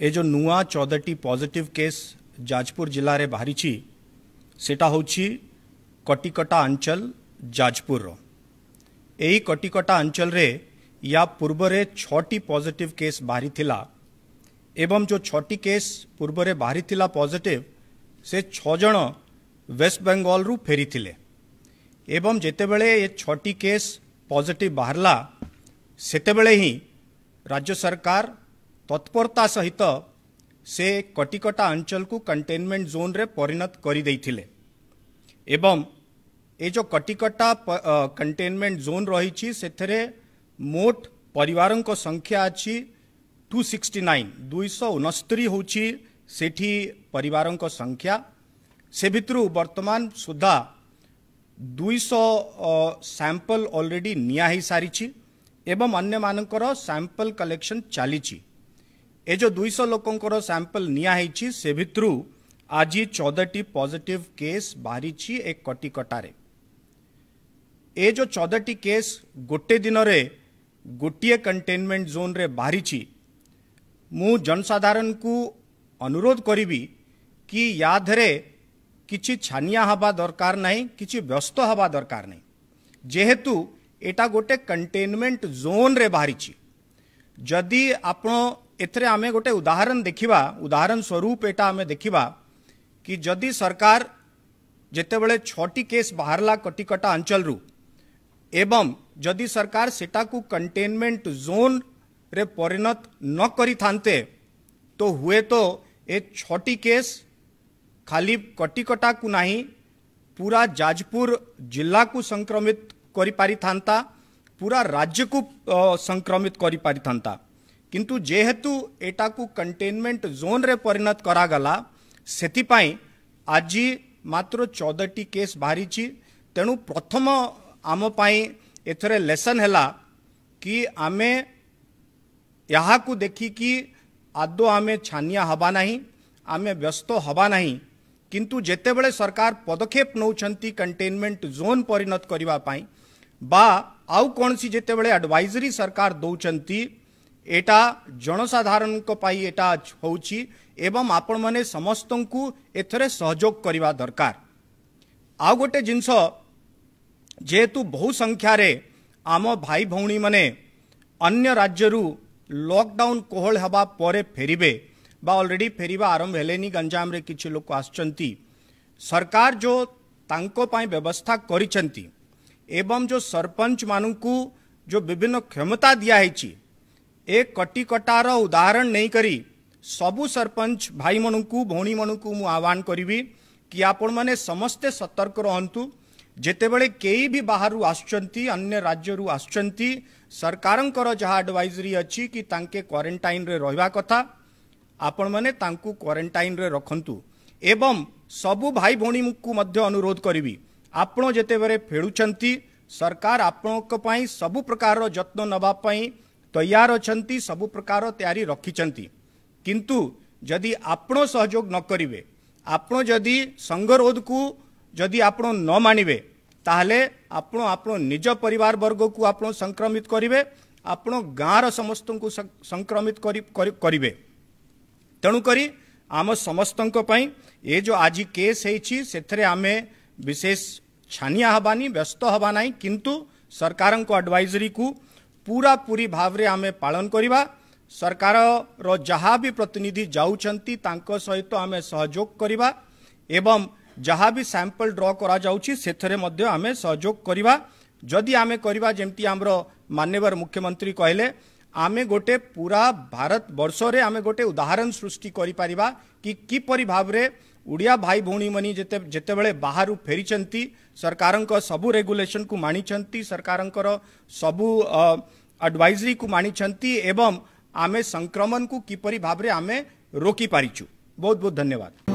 ए जो नुआ चौदहटी positive case Jajpur जिले में बाहरी सेटा हूँ कटिकटा अंचल जाजपुर यही कटिकटा अंचल रे या पूर्वरे छटी पॉजिटिव केस बाहरी एवं जो छटी केस पूर्वरे बाहरी पॉजिटिव से छज वेस्ट बेंगल रु फेरी एवं जेतेबेले ये छटी केस पॉजिटिव बाहरला सेतेबेले राज्य सरकार तत्परता सहित से कटिकटा अंचल को कंटेनमेंट जोन रे परिणत एवं ए जो कटिकटा कंटेनमेंट जोन रही से मोट पर संख्या अच्छी टू सिक्सटी नाइन दुईश उनस्तरी परिवार को संख्या से भितर वर्तमान सुधा दुईश सैंपल ऑलरेडी निया सारी एवं अन्य मानकर सैंपल कलेक्शन चली ଏ ଯେଉଁ ଦୁଇଶହ ଲୋକଙ୍କର ସାମ୍ପଲ୍ ନିଆହେଇଛି ସେ ଭିତରୁ ଆଜି ଚଉଦଟି ପଜିଟିଭ୍ କେସ୍ ବାହାରିଛି ଏ କଟିକଟାରେ ଏ ଯେଉଁ ଚଉଦଟି କେସ୍ ଗୋଟେ ଦିନରେ ଗୋଟିଏ କଣ୍ଟେନମେଣ୍ଟ ଜୋନ୍ରେ ବାହାରିଛି ମୁଁ ଜନସାଧାରଣଙ୍କୁ ଅନୁରୋଧ କରିବି କି ୟା ଦେହରେ କିଛି ଛାନିଆ ହେବା ଦରକାର ନାହିଁ କିଛି ବ୍ୟସ୍ତ ହେବା ଦରକାର ନାହିଁ ଯେହେତୁ ଏଇଟା ଗୋଟେ କଣ୍ଟେନମେଣ୍ଟ ଜୋନ୍ରେ ବାହାରିଛି ଯଦି ଆପଣ एम गोटे उदाहरण देखा उदाहरण स्वरूप यहाँ आम देखा कि जदि सरकार जिते बड़े छटी केस बाहर कटिकटा अंचल एवं जदि सरकार से कंटेनमेंट जोन रे परिणत न करी थांते, तो हुए तो ए छटी केस खाली कटिकटा को ना पूरा जाजपुर जिला को संक्रमित करी पारी था पूरा राज्य को संक्रमित करी पारी था किंतु जेहेतु एटा को कंटेनमेंट जोन रे परिणत करागला से आज मात्र चौदटी केस बाहरी तेणु प्रथम आमपाई एथेर लेसन है कि आमे यहाँ को कि आदो आमे छानिया हवा ना आमे व्यस्त हवा ना किंतु जिते बड़े सरकार पदक्षेप नौ कंटेनमेंट जोन परिणत करने आउ कौन सी जिते बड़े एडवाइजरी सरकार दौंती এটা জনসাধারণই এটা হচ্ছে এবং আপনার সমস্ত এথরে সহযোগ করা দরকার আউ গোটে জিনিস যেহেতু বহু সংখ্যার আম ভাই ভৌণী মানে অন্য রাজ্যর লকডাউন কোহল হওয়া পরে ফেরবে বা অলরেডি ফেরবা আরম্ভ হলে গঞ্জামে কিছু লোক আসছেন সরকার যে তাঁপাই ব্যবস্থা করেছেন এবং যে সরপঞ্চ মানুষ जो विभिन्न क्षमता दिया है एक कटी कटार उदाहरण करी, सबु सरप भाई म भउी मनको म आवान गरी कि आपे सतर्क रहेब केही बि बा आसु अन्य राज्यहरू आसु सरकारको जहाँ एडभइजरी अझै क्वारेन्टाइन र्वारेन्टाइन रखन्तु एवं सबै भाइ भणी अनुरोध गरी आप जो फेडु सप सबुप्रकार जन नै તૈયાર અછંતી સબુ પ્રકાર તૈયારી રખીચંતી કિંતુ જદી આપણો સહયોગ ન કરીବେ આપણો જદી સંઘરોધકુ જદી આપણો ન માનિବେ ତାହେଲେ ଆପଣ ଆପଣ ନିଜ ପରିବାର ବର୍ଗକୁ ଆପଣ ସଂକ୍ରମିତ କରିବେ ଆପଣ ଗାଁର ସମସ୍ତଙ୍କୁ ସଂକ୍ରମିତ କରିବେ ତେଣୁକରି ଆମ ସମସ୍ତଙ୍କ ପାଇଁ ଏ ଯେଉଁ ଆଜି କେସ୍ ହେଇଛି ସେଥିରେ ଆମେ ବିଶେଷ ଛାନିଆ ହେବାନି ବ୍ୟସ୍ତ ହେବା ନାହିଁ କିନ୍ତୁ ସରକାରଙ୍କ ଆଡ଼ଭାଇଜରିକୁ पूरा पूरी भाव में आम पालन करवा सरकार जहाँ भी प्रतिनिधि जाऊँ सहित तो आम सहयोग एवं जहाँ भी सैंपल ड्र करेंहयोग जदि आम करवामती आम मानवर मुख्यमंत्री कहले आम गोटे पूरा भारत बर्ष रे आम गोटे उदाहरण सृष्टि करी कि किपर भाव में ओडिया भाई भी मानी जिते बड़े बाहर फेरी सरकार सबू रेगुलेसन को मानी सरकार सबू आडवाइजरी को मानी एवं आमे संक्रमण को किपर भाव में आमे रोकी पारिचु बहुत बहुत धन्यवाद